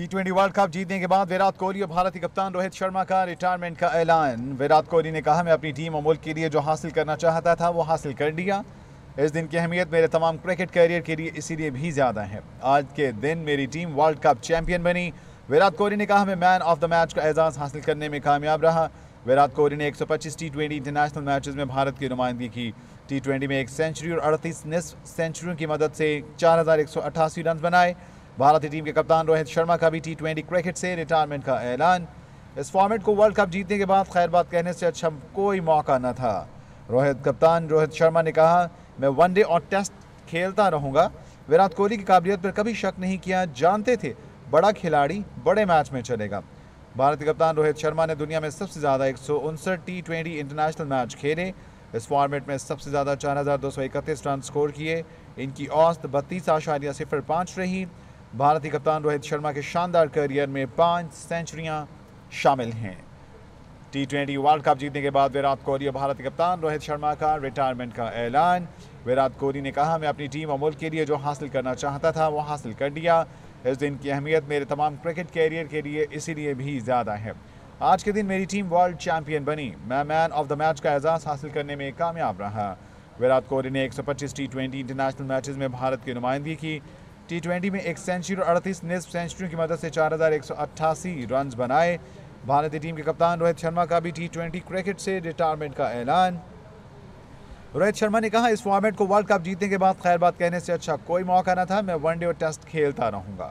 T twenty world cup जीतने के बाद विराट कोहली और भारत के कप्तान रोहित शर्मा का रिटायरमेंट का ऐलान विराट कोहली ने कहा मैं अपनी टीम और मुल्क के लिए जो हासिल करना चाहता था वो हासिल कर लिया इस दिन की अहमियत मेरे तमाम क्रिकेट करियर के लिए इसीलिए भी ज़्यादा है आज के दिन मेरी टीम वर्ल्ड कप चैंपियन बनी विराट कोहली ने कहा मैं मैन ऑफ द मैच का एजाज़ हासिल करने में कामयाब रहा विराट कोहली ने 125 टी ट्वेंटी इंटरनेशनल मैचेस में भारत की नुमाइंदगी की टी ट्वेंटी में एक सेंचुरी और अड़तीस निस्फ सेंचुरियों की मदद से चार हजार रन बनाए भारतीय टीम के कप्तान रोहित शर्मा का भी टी क्रिकेट से रिटायरमेंट का ऐलान इस फॉर्मेट को वर्ल्ड कप जीतने के बाद खैर बात कहने से अच्छा कोई मौका न था रोहित कप्तान रोहित शर्मा ने कहा मैं वनडे और टेस्ट खेलता रहूंगा विराट कोहली की काबिलियत पर कभी शक नहीं किया जानते थे बड़ा खिलाड़ी बड़े मैच में चलेगा भारतीय कप्तान रोहित शर्मा ने दुनिया में सबसे ज़्यादा एक टी ट्वेंटी इंटरनेशनल मैच खेले इस फॉर्मेट में सबसे ज़्यादा चार हज़ार दो सौ इकतीस रन स्कोर किए इनकी औसत बत्तीस आशारिया सिफर पाँच रही भारतीय कप्तान रोहित शर्मा के शानदार करियर में पाँच सेंचुरियाँ शामिल हैं टी ट्वेंटी वर्ल्ड कप जीतने के बाद विराट कोहली और भारतीय कप्तान रोहित शर्मा का रिटायरमेंट का ऐलान विराट कोहली ने कहा मैं अपनी टीम और मुल्क के लिए जो हासिल करना चाहता था वो हासिल कर दिया इस दिन की अहमियत मेरे तमाम क्रिकेट कैरियर के लिए इसीलिए भी ज़्यादा है आज के दिन मेरी टीम वर्ल्ड चैंपियन बनी मैं मैन ऑफ द मैच का एजाज़ हासिल करने में कामयाब रहा विराट कोहली ने 125 टी ट्वेंटी इंटरनेशनल मैचेज में भारत की नुमाइंदगी की टी ट्वेंटी में एक सेंचुरी और अड़तीस निस्फ सेंचुरियों की मदद से चार हज़ार एक सौ अट्ठासी रन बनाए भारतीय टीम के कप्तान रोहित शर्मा का भी टी ट्वेंटी क्रिकेट से रिटायरमेंट का ऐलान रोहित शर्मा ने कहा इस फॉर्मेट को वर्ल्ड कप जीतने के बाद खैर बात कहने से अच्छा कोई मौका न था मैं वनडे और टेस्ट खेलता रहूंगा